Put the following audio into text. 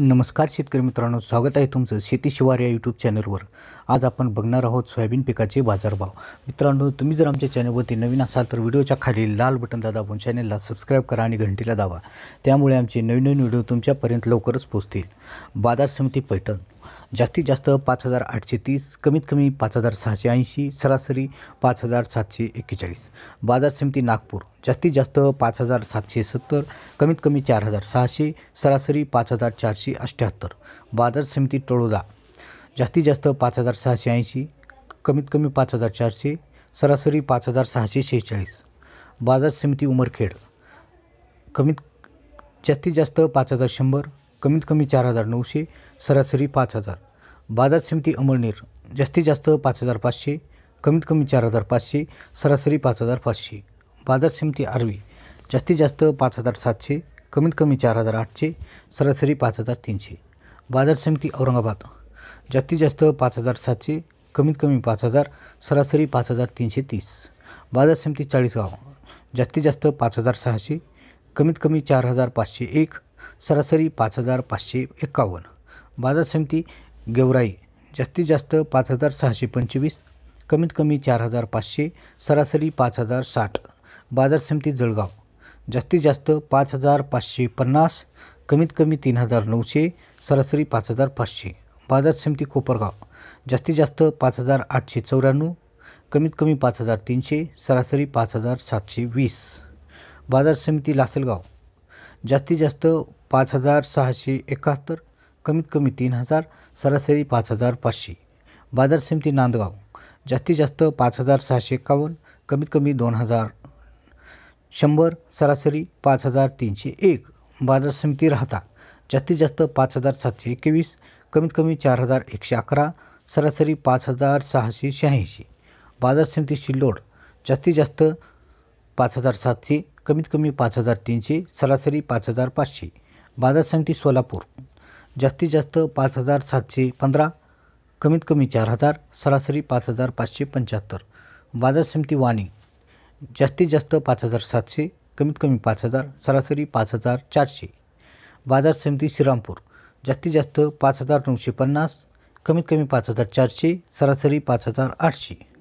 नमस्कार शेतकरी मित्रांनो स्वागत आहे तुमचं शेती शिवार या यूट्यूब चॅनलवर आज आपण बघणार आहोत सोयाबीन पिकाचे बाजारभाव मित्रांनो तुम्ही जर आमच्या चॅनलवरती नवीन असाल तर व्हिडिओच्या खाली लाल बटन दाबून चॅनलला सबस्क्राईब करा आणि घंटीला दावा त्यामुळे आमचे नवीन नवीन व्हिडिओ तुमच्यापर्यंत लवकरच पोहोचतील बाजार समिती पैठण जास्तीत जास्त पाच हजार आठशे तीस कमीत कमी पाच हजार सहाशे ऐंशी सरासरी पाच हजार सातशे एक्केचाळीस बाजार समिती नागपूर जास्तीत जास्त पाच हजार सातशे सत्तर कमीत कमी चार हजार सहाशे सरासरी पाच हजार चारशे अठ्ठ्याहत्तर बाजार समिती टळोदा जास्तीत जास्त पाच हजार सहाशे ऐंशी कमीत कमी पाच हजार चारशे सरासरी पाच हजार सहाशे शेहेचाळीस बाजार समिती उमरखेड कमीत जास्तीत जास्त पाच हजार शंभर कमीत कमी चार हजार नऊशे सरासरी पाच हजार बाजार समिती अमळनेर जास्तीत जास्त पाच हजार पाचशे कमीत कमी चार हजार पाचशे सरासरी पाच हजार पाचशे बाजार समिती आरवी जास्तीत जास्त पाच हजार सातशे कमीत कमी चार हजार आठशे सरासरी पाच हजार तीनशे बाजार समिती औरंगाबाद जास्तीत जास्त पाच हजार सातशे कमीत कमी पाच हजार सरासरी पाच हजार तीनशे तीस बाजार समिती चाळीसगाव जास्तीत जास्त पाच हजार सहाशे कमीत कमी चार हजार पाचशे एक सरासरी पाच हजार पाचशे एक्कावन्न बाजार समिती गेवराई जास्तीत जास्त पाच हजार सहाशे पंचवीस कमीत कमी चार हजार पाचशे सरासरी पाच हजार साठ बाजार समिती जळगाव जास्तीत जास्त पाच हजार पाचशे पन्नास कमीत कमी तीन हजार नऊशे सरासरी पाच हजार पाचशे बाजार समिती कोपरगाव जास्तीत जास्त पाच हजार आठशे चौऱ्याण्णव कमीत कमी पाच हजार तीनशे सरासरी पाच हजार सातशे वीस बाजार समिती लासलगाव जास्तीत जास्त पाच हजार सहाशे एकाहत्तर कमीत कमी तीन हजार सरासरी पाच हजार पाचशे बाजार समिती नांदगाव जास्तीत जास्त पाच हजार सहाशे एकावन्न कमीत कमी दोन हजार शंभर सरासरी पाच हजार तीनशे एक बाजार समिती राहता जास्तीत जास्त पाच हजार सातशे एकवीस कमीत कमी चार हजार एकशे अकरा सरासरी पाच हजार सहाशे शहाऐंशी बाजार समिती शिल्लोड जास्तीत जास्त पाच हजार सातशे कमीत कमी पाच हजार तीनशे सरासरी पाच हजार पाचशे बाजार समिती सोलापूर जास्तीत जास्त पाच हजार सातशे पंधरा कमीत कमी चार हजार सरासरी पाच हजार पाचशे पंच्याहत्तर बाजार समिती वाणी जास्तीत जास्त पाच हजार सातशे कमीत कमी पाच हजार सरासरी पाच हजार चारशे बाजार समिती श्रीरामपूर जास्तीत जास्त पाच हजार नऊशे पन्नास कमीत कमी पाच हजार चारशे सरासरी पाच हजार आठशे